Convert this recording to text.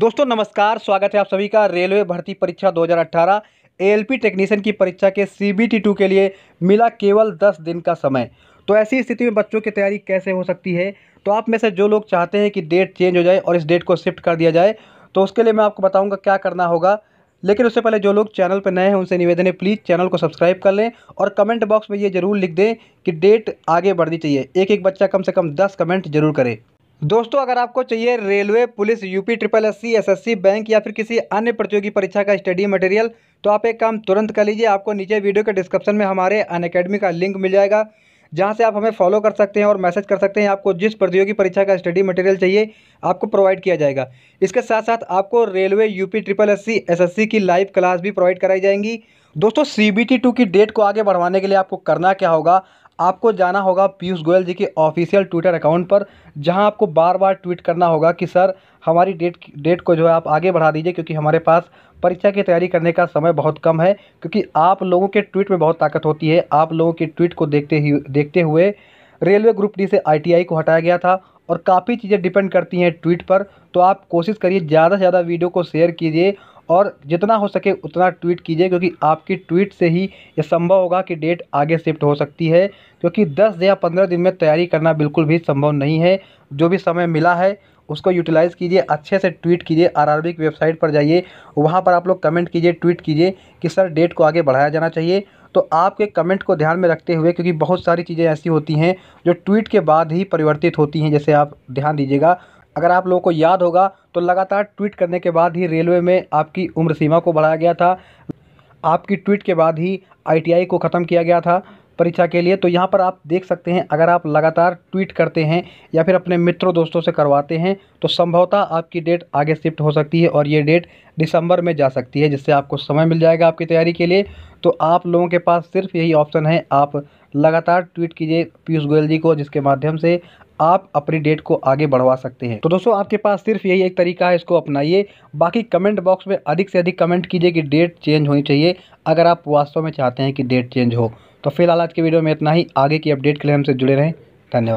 दोस्तों नमस्कार स्वागत है आप सभी का रेलवे भर्ती परीक्षा 2018 एएलपी टेक्नीशियन की परीक्षा के टी टू के लिए मिला केवल 10 दिन का समय तो ऐसी स्थिति में बच्चों की तैयारी कैसे हो सकती है तो आप में से जो लोग चाहते हैं कि डेट चेंज हो जाए और इस डेट को शिफ्ट कर दिया जाए तो उसके लिए मैं आपको बताऊँगा क्या करना होगा लेकिन उससे पहले जो लोग चैनल पर नए हैं उनसे निवेदन है प्लीज़ चैनल को सब्सक्राइब कर लें और कमेंट बॉक्स में ये ज़रूर लिख दें कि डेट आगे बढ़नी चाहिए एक एक बच्चा कम से कम दस कमेंट जरूर करें दोस्तों अगर आपको चाहिए railway police UP triple S C S S C bank या फिर किसी अन्य प्रतियोगी परीक्षा का स्टडी मटेरियल तो आप एक काम तुरंत कर लीजिए आपको नीचे वीडियो के डिस्क्रिप्शन में हमारे अन अकेडमी का लिंक मिल जाएगा जहां से आप हमें फॉलो कर सकते हैं और मैसेज कर सकते हैं आपको जिस प्रतियोगी परीक्षा का स्टडी मटेरियल चाहिए आपको प्रोवाइड किया जाएगा इसके साथ साथ आपको railway UP triple S C S S C की लाइव क्लास भी प्रोवाइड कराई जाएंगी दोस्तों सी बी टी टू की डेट को आगे बढ़वाने के लिए आपको करना क्या होगा आपको जाना होगा पीयूष गोयल जी के ऑफिशियल ट्विटर अकाउंट पर जहां आपको बार बार ट्वीट करना होगा कि सर हमारी डेट डेट को जो है आप आगे बढ़ा दीजिए क्योंकि हमारे पास परीक्षा की तैयारी करने का समय बहुत कम है क्योंकि आप लोगों के ट्वीट में बहुत ताकत होती है आप लोगों के ट्वीट को देखते ही देखते हुए रेलवे ग्रुप डी से आई को हटाया गया था और काफ़ी चीज़ें डिपेंड करती हैं ट्वीट पर तो आप कोशिश करिए ज़्यादा से ज़्यादा वीडियो को शेयर कीजिए और जितना हो सके उतना ट्वीट कीजिए क्योंकि आपकी ट्वीट से ही ये संभव होगा कि डेट आगे शिफ्ट हो सकती है क्योंकि दस या पंद्रह दिन में तैयारी करना बिल्कुल भी संभव नहीं है जो भी समय मिला है उसको यूटिलाइज़ कीजिए अच्छे से ट्वीट कीजिए आर की वेबसाइट पर जाइए वहाँ पर आप लोग कमेंट कीजिए ट्वीट कीजिए कि सर डेट को आगे बढ़ाया जाना चाहिए तो आपके कमेंट को ध्यान में रखते हुए क्योंकि बहुत सारी चीज़ें ऐसी होती हैं जो ट्वीट के बाद ही परिवर्तित होती हैं जैसे आप ध्यान दीजिएगा अगर आप लोगों को याद होगा तो लगातार ट्वीट करने के बाद ही रेलवे में आपकी उम्र सीमा को बढ़ाया गया था आपकी ट्वीट के बाद ही आईटीआई को ख़त्म किया गया था परीक्षा के लिए तो यहाँ पर आप देख सकते हैं अगर आप लगातार ट्वीट करते हैं या फिर अपने मित्रों दोस्तों से करवाते हैं तो संभवतः आपकी डेट आगे शिफ्ट हो सकती है और ये डेट दिसंबर में जा सकती है जिससे आपको समय मिल जाएगा आपकी तैयारी के लिए तो आप लोगों के पास सिर्फ यही ऑप्शन है आप लगातार ट्वीट कीजिए पीयूष गोयल जी को जिसके माध्यम से आप अपनी डेट को आगे बढ़वा सकते हैं तो दोस्तों आपके पास सिर्फ यही एक तरीका है इसको अपनाइए बाकी कमेंट बॉक्स में अधिक से अधिक कमेंट कीजिए कि डेट चेंज होनी चाहिए अगर आप वास्तव में चाहते हैं कि डेट चेंज हो तो फिलहाल आज के वीडियो में इतना ही आगे की अपडेट के लिए हमसे जुड़े रहें धन्यवाद